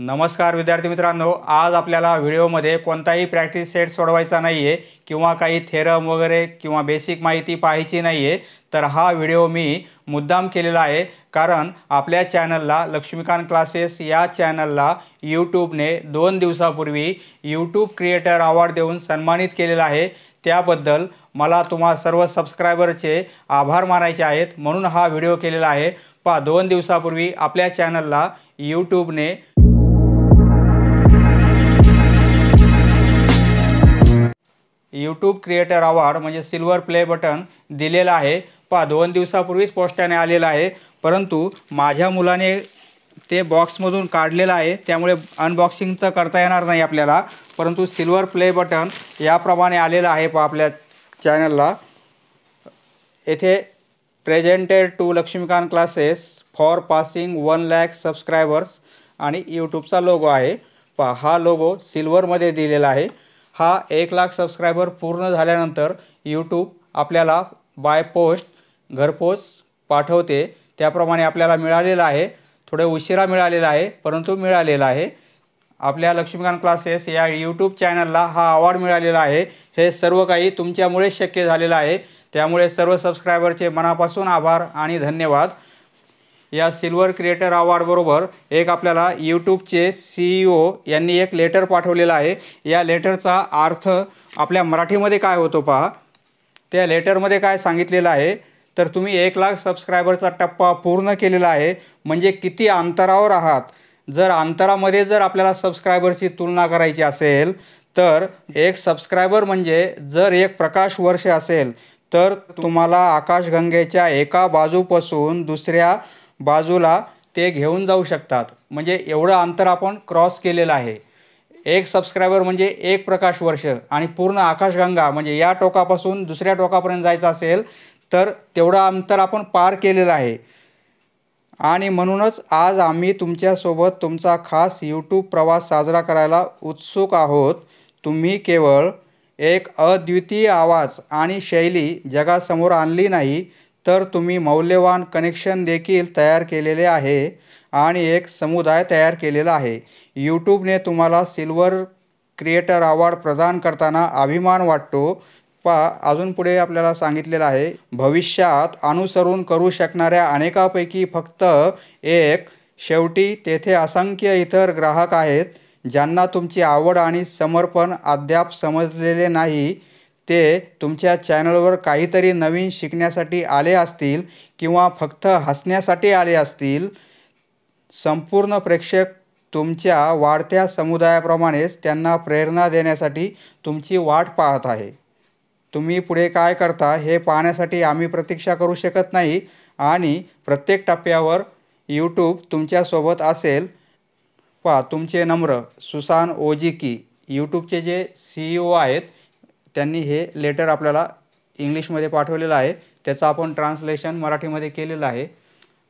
नमस्कार विद्यार्थी मित्रांनो आज आपल्याला व्हिडिओमध्ये कोणताही प्रॅक्टिस सेट सोडवायचा नाही आहे किंवा काही थेरम वगैरे किंवा बेसिक माहिती पाहायची नाही आहे तर हा व्हिडिओ मी मुद्दाम केलेला आहे कारण आपल्या चॅनलला लक्ष्मीकांत क्लासेस या चॅनलला यूट्यूबने दोन दिवसापूर्वी यूट्यूब क्रिएटर अवॉर्ड देऊन सन्मानित केलेला आहे त्याबद्दल मला तुम्हा सर्व सबस्क्रायबरचे आभार मानायचे आहेत म्हणून हा व्हिडिओ केलेला आहे पहा दोन दिवसापूर्वी आपल्या चॅनलला यूट्यूबने यूट्यूब क्रिएटर अवॉर्ड म्हणजे सिल्वर प्ले बटन दिलेलं आहे पहा दोन दिवसापूर्वीच पोस्टाने आलेलं आहे परंतु माझ्या मुलाने ते बॉक्समधून काढलेलं आहे त्यामुळे अनबॉक्सिंग तर करता येणार नाही आपल्याला परंतु सिल्वर प्ले बटन याप्रमाणे आलेलं आहे पहा आपल्या चॅनलला येथे presented to Laxmikant classes for passing one lakh subscribers आणि यूट्यूबचा लोगो आहे पा हा लोगो सिल्वरमध्ये दिलेला आहे हा एक लाख सबस्क्रायबर पूर्ण झाल्यानंतर यूट्यूब आपल्याला बाय पोस्ट घरपोच पाठवते त्याप्रमाणे आपल्याला मिळालेलं आहे थोडं उशिरा मिळालेला आहे परंतु मिळालेला आहे आपल्या लक्ष्मीकांत क्लासेस या यूट्यूब चॅनलला हा अवॉर्ड मिळालेला आहे हे सर्व काही तुमच्यामुळेच शक्य झालेलं आहे त्यामुळे सर्व सबस्क्रायबरचे मनापासून आभार आणि धन्यवाद या सिल्वर क्रिएटर अवॉर्डबरोबर एक आपल्याला यूट्यूबचे सीईओ e यांनी एक लेटर पाठवलेला आहे या लेटरचा अर्थ आपल्या मराठीमध्ये काय होतो पहा त्या लेटरमध्ये काय सांगितलेलं आहे तर तुम्ही एक लाख सबस्क्रायबरचा टप्पा पूर्ण केलेला आहे म्हणजे किती अंतरावर आहात जर अंतरामध्ये जर आपल्याला सबस्क्रायबरची तुलना करायची असेल तर एक सबस्क्रायबर म्हणजे जर एक प्रकाश वर्ष असेल तर तुम्हाला आकाशगंगेच्या एका बाजूपासून दुसऱ्या बाजूला ते घेऊन जाऊ शकतात म्हणजे एवढं अंतर आपण क्रॉस केलेलं आहे एक सबस्क्रायबर म्हणजे एक प्रकाश वर्ष आणि पूर्ण आकाशगंगा म्हणजे या टोकापासून दुसऱ्या टोकापर्यंत जायचं असेल तर तेवढं अंतर आपण पार केलेलं आहे आणि म्हणूनच आज आम्ही तुमच्यासोबत तुमचा खास यूट्यूब प्रवास साजरा करायला उत्सुक आहोत तुम्ही केवळ एक अद्वितीय आवाज आणि शैली जगासमोर आणली नाही तर तुम्ही मौल्यवान कनेक्शन देखील तयार केलेले आहे आणि एक समुदाय तयार केलेला आहे यूट्यूबने तुम्हाला सिल्वर क्रिएटर अवॉर्ड प्रदान करताना अभिमान वाटतो पा अजून पुढे आपल्याला सांगितलेलं आहे भविष्यात अनुसरून करू शकणाऱ्या अनेकापैकी फक्त एक शेवटी तेथे असंख्य इतर ग्राहक आहेत ज्यांना तुमची आवड आणि समर्पण अद्याप समजलेले नाही ते तुमच्या चॅनलवर काहीतरी नवीन शिकण्यासाठी आले असतील किंवा फक्त हसण्यासाठी आले असतील संपूर्ण प्रेक्षक तुमच्या वाढत्या समुदायाप्रमाणेच त्यांना प्रेरणा देण्यासाठी तुमची वाट पाहत आहे तुम्ही पुढे काय करता हे पाहण्यासाठी आम्ही प्रतीक्षा करू शकत नाही आणि प्रत्येक टप्प्यावर यूट्यूब तुमच्यासोबत असेल पहा तुमचे नम्र सुसान ओजिकी यूट्यूबचे जे सी ई ओ आहेत त्यांनी हे लेटर आपल्याला इंग्लिशमध्ये पाठवलेलं आहे त्याचं आपण ट्रान्सलेशन मराठीमध्ये केलेलं आहे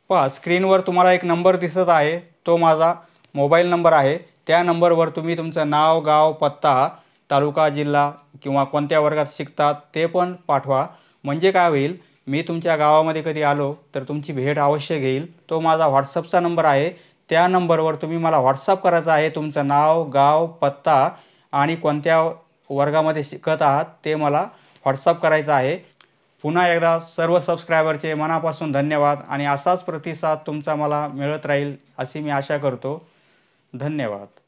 पहा स्क्रीनवर तुम्हाला एक नंबर दिसत आहे तो माझा मोबाईल नंबर आहे त्या नंबरवर तुम्ही तुमचं नाव गाव पत्ता तालुका जिल्हा किंवा कोणत्या वर्गात शिकतात ते पण पाठवा म्हणजे काय होईल मी तुमच्या गावामध्ये कधी आलो तर तुमची भेट अवश्य घेईल तो माझा व्हॉट्सअपचा नंबर आहे त्या नंबरवर तुम्ही मला व्हॉट्सअप करायचा आहे तुमचं नाव गाव पत्ता आणि कोणत्या वर्गामध्ये शिकत आहात ते मला व्हॉट्सअप करायचं आहे पुन्हा एकदा सर्व सबस्क्रायबरचे मनापासून धन्यवाद आणि असाच प्रतिसाद तुमचा मला मिळत राहील अशी मी आशा करतो धन्यवाद